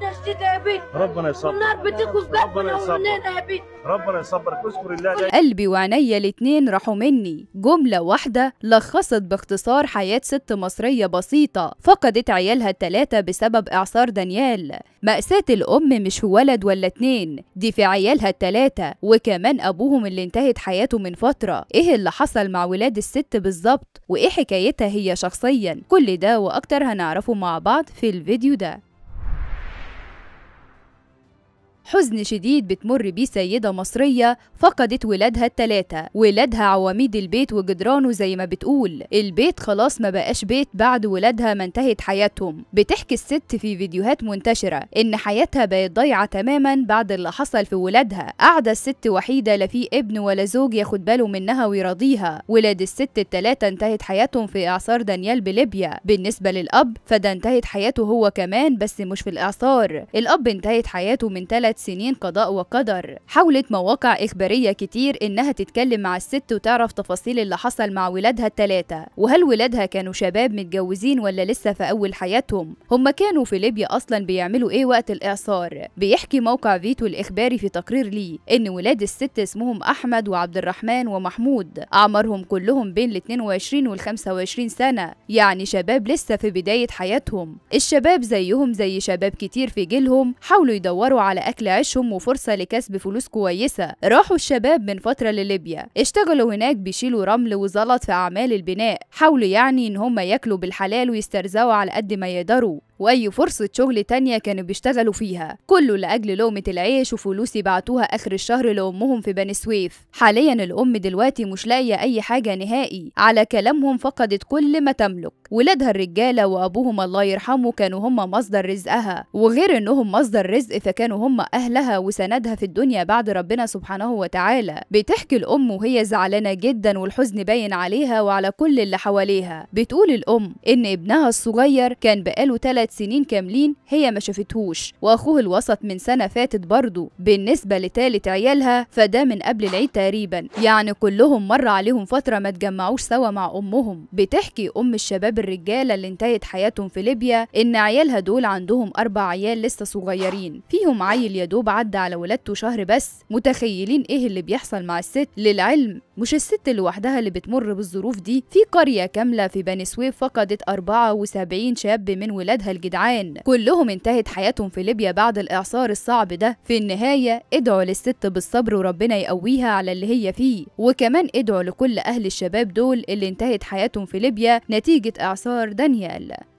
بيتنا يا ربنا يصبر النار ربنا يصبر ربنا يصبرك اشكر الله ده. قلبي وعينيا الاتنين راحوا مني جملة واحدة لخصت باختصار حياة ست مصرية بسيطة فقدت عيالها التلاتة بسبب إعصار دانيال مأساة الأم مش هو ولد ولا اتنين دي في عيالها التلاتة وكمان أبوهم اللي انتهت حياته من فترة إيه اللي حصل مع ولاد الست بالظبط وإيه حكايتها هي شخصيا كل ده وأكتر هنعرفه مع بعض في الفيديو ده حزن شديد بتمر بيه سيدة مصرية فقدت ولادها التلاتة ولادها عواميد البيت وجدرانه زي ما بتقول البيت خلاص ما بقاش بيت بعد ولادها ما انتهت حياتهم بتحكي الست في فيديوهات منتشرة إن حياتها بقت ضايعة تماما بعد اللي حصل في ولادها قاعدة الست وحيدة لا في ابن ولا زوج ياخد باله منها ويراضيها ولاد الست التلاتة انتهت حياتهم في إعصار دانيال بليبيا بالنسبة للأب فده انتهت حياته هو كمان بس مش في الإعصار الأب انتهت حياته من تلات ثلاث سنين قضاء وقدر حاولت مواقع إخبارية كتير إنها تتكلم مع الست وتعرف تفاصيل اللي حصل مع ولادها الثلاثة وهل ولادها كانوا شباب متجوزين ولا لسه في أول حياتهم هم كانوا في ليبيا أصلا بيعملوا إيه وقت الإعصار بيحكي موقع فيتو الإخباري في تقرير ليه إن ولاد الست اسمهم أحمد وعبد الرحمن ومحمود أعمارهم كلهم بين ال 22 وال 25 سنة يعني شباب لسه في بداية حياتهم الشباب زيهم زي شباب كتير في جيلهم حاولوا يدوروا على أكل لأكل عيشهم وفرصة لكسب فلوس كويسة راحوا الشباب من فترة لليبيا اشتغلوا هناك بيشيلوا رمل وزلط في أعمال البناء حاولوا يعني إن هم ياكلوا بالحلال ويسترزقوا على قد ما يقدروا وأي فرصة شغل تانية كانوا بيشتغلوا فيها كله لأجل لقمة العيش وفلوس يبعتوها آخر الشهر لأمهم في بني سويف حاليا الأم دلوقتي مش لاقية أي حاجة نهائي على كلامهم فقدت كل ما تملك ولادها الرجالة وأبوهم الله يرحمه كانوا هم مصدر رزقها وغير إنهم مصدر رزق فكانوا هم أهلها وسندها في الدنيا بعد ربنا سبحانه وتعالى بتحكي الأم وهي زعلانة جدا والحزن باين عليها وعلى كل اللي حواليها بتقول الأم إن ابنها الصغير كان بقاله ثلاث سنين كاملين هي ما شافتهوش واخوه الوسط من سنه فاتت برضه بالنسبه لتالت عيالها فده من قبل العيد تقريبا يعني كلهم مر عليهم فتره ما اتجمعوش سوا مع امهم بتحكي ام الشباب الرجاله اللي انتهت حياتهم في ليبيا ان عيالها دول عندهم اربع عيال لسه صغيرين فيهم عيل يا دوب عدى على ولادته شهر بس متخيلين ايه اللي بيحصل مع الست للعلم مش الست لوحدها اللي بتمر بالظروف دي في قريه كامله في بني سويف فقدت 74 شاب من ولادها والجدعان كلهم انتهت حياتهم في ليبيا بعد الإعصار الصعب ده في النهاية ادعوا للست بالصبر وربنا يقويها على اللي هي فيه وكمان ادعوا لكل أهل الشباب دول اللي انتهت حياتهم في ليبيا نتيجة إعصار دانيال